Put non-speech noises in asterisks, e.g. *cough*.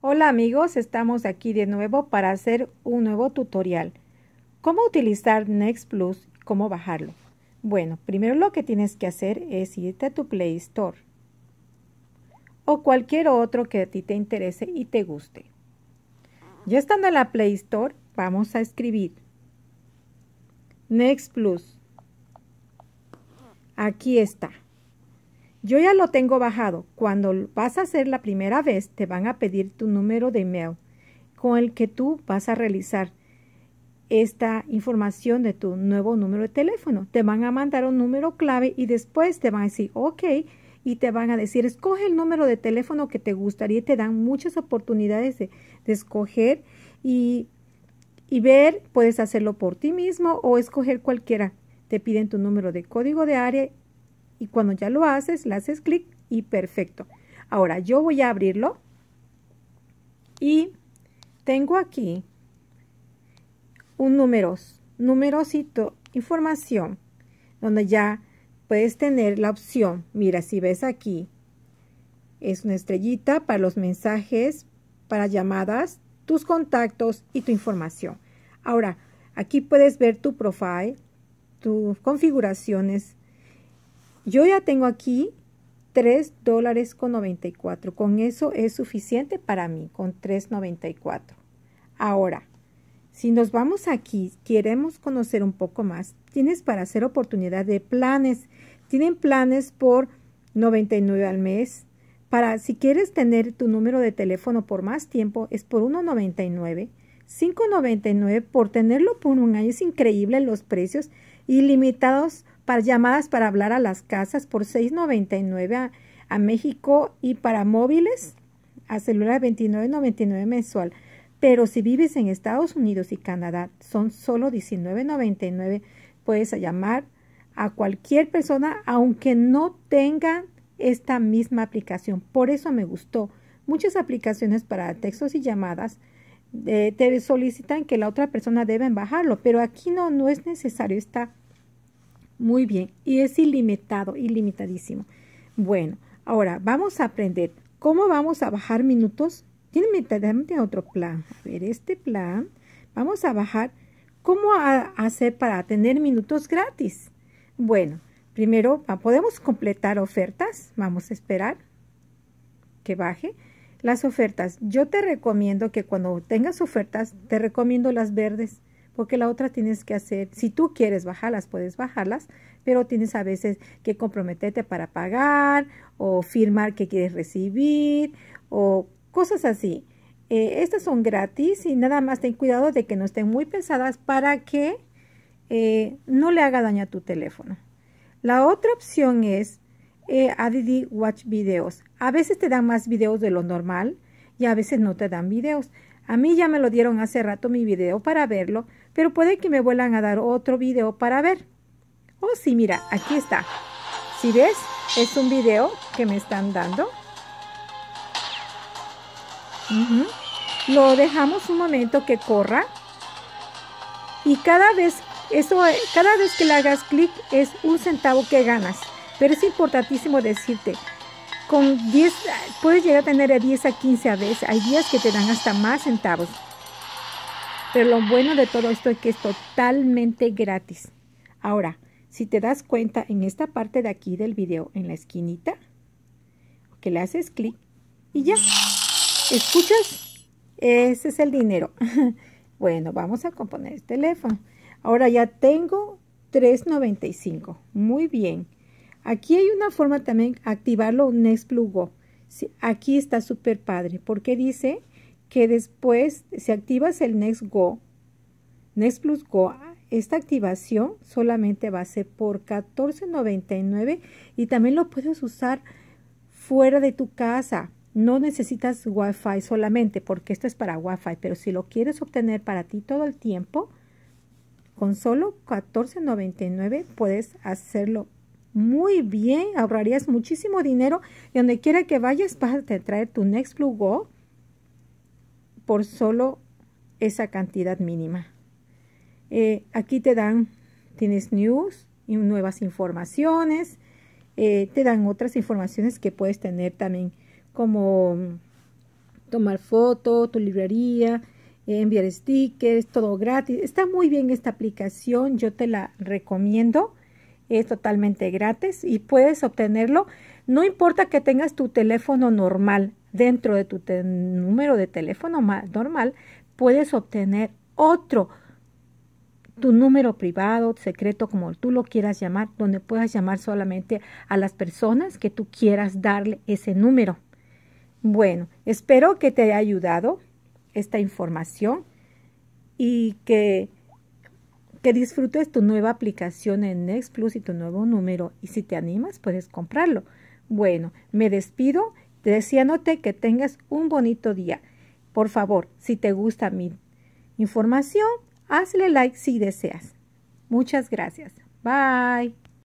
Hola amigos, estamos aquí de nuevo para hacer un nuevo tutorial. ¿Cómo utilizar Next Plus? ¿Cómo bajarlo? Bueno, primero lo que tienes que hacer es irte a tu Play Store o cualquier otro que a ti te interese y te guste. Ya estando en la Play Store, vamos a escribir Next Plus. Aquí está. Yo ya lo tengo bajado. Cuando vas a hacer la primera vez, te van a pedir tu número de email con el que tú vas a realizar esta información de tu nuevo número de teléfono. Te van a mandar un número clave y después te van a decir, ok, y te van a decir, escoge el número de teléfono que te gustaría y te dan muchas oportunidades de, de escoger y, y ver, puedes hacerlo por ti mismo o escoger cualquiera. Te piden tu número de código de área y cuando ya lo haces, le haces clic y perfecto. Ahora yo voy a abrirlo y tengo aquí un números, numerosito, información, donde ya puedes tener la opción. Mira, si ves aquí, es una estrellita para los mensajes, para llamadas, tus contactos y tu información. Ahora, aquí puedes ver tu profile, tus configuraciones, yo ya tengo aquí 3 dólares con 94. Con eso es suficiente para mí, con 3.94. Ahora, si nos vamos aquí, queremos conocer un poco más, tienes para hacer oportunidad de planes. Tienen planes por 99 al mes. Para si quieres tener tu número de teléfono por más tiempo, es por 1.99. 5.99 por tenerlo por un año. Es increíble los precios ilimitados para llamadas para hablar a las casas por 6.99 a, México y para móviles a celular 29.99 mensual. Pero si vives en Estados Unidos y Canadá, son solo 19.99. Puedes llamar a cualquier persona aunque no tenga esta misma aplicación. Por eso me gustó. Muchas aplicaciones para textos y llamadas eh, te solicitan que la otra persona debe bajarlo, pero aquí no, no es necesario. esta. Muy bien, y es ilimitado, ilimitadísimo. Bueno, ahora vamos a aprender cómo vamos a bajar minutos. Tiene otro plan. A ver, este plan, vamos a bajar cómo hacer para tener minutos gratis. Bueno, primero ah, podemos completar ofertas. Vamos a esperar que baje. Las ofertas, yo te recomiendo que cuando tengas ofertas, te recomiendo las verdes porque la otra tienes que hacer, si tú quieres bajarlas, puedes bajarlas, pero tienes a veces que comprometerte para pagar o firmar que quieres recibir o cosas así. Eh, estas son gratis y nada más ten cuidado de que no estén muy pesadas para que eh, no le haga daño a tu teléfono. La otra opción es eh, Watch Videos. A veces te dan más videos de lo normal y a veces no te dan videos. A mí ya me lo dieron hace rato mi video para verlo, pero puede que me vuelvan a dar otro video para ver. Oh, sí, mira, aquí está. Si ves, es un video que me están dando. Lo dejamos un momento que corra. Y cada vez, eso, cada vez que le hagas clic es un centavo que ganas. Pero es importantísimo decirte, con 10, puedes llegar a tener de 10 a 15 a veces. Hay días que te dan hasta más centavos. Pero lo bueno de todo esto es que es totalmente gratis. Ahora, si te das cuenta en esta parte de aquí del video, en la esquinita, que le haces clic y ya. ¿Escuchas? Ese es el dinero. *laughs* bueno, vamos a componer el teléfono. Ahora ya tengo 3.95. Muy bien. Aquí hay una forma también activarlo Next Go. aquí está súper padre porque dice que después si activas el Next Go, Next Plus Go, esta activación solamente va a ser por $14.99 y también lo puedes usar fuera de tu casa. No necesitas Wi-Fi solamente porque esto es para Wi-Fi, pero si lo quieres obtener para ti todo el tiempo, con solo $14.99 puedes hacerlo muy bien, ahorrarías muchísimo dinero y donde quiera que vayas vas a traer tu next Go por solo esa cantidad mínima. Eh, aquí te dan, tienes news y nuevas informaciones, eh, te dan otras informaciones que puedes tener también como tomar foto, tu librería, eh, enviar stickers, todo gratis. Está muy bien esta aplicación, yo te la recomiendo es totalmente gratis y puedes obtenerlo. No importa que tengas tu teléfono normal, dentro de tu número de teléfono normal, puedes obtener otro, tu número privado, secreto, como tú lo quieras llamar, donde puedas llamar solamente a las personas que tú quieras darle ese número. Bueno, espero que te haya ayudado esta información y que que disfrutes tu nueva aplicación en Next Plus y tu nuevo número. Y si te animas, puedes comprarlo. Bueno, me despido deseándote que tengas un bonito día. Por favor, si te gusta mi información, hazle like si deseas. Muchas gracias. Bye.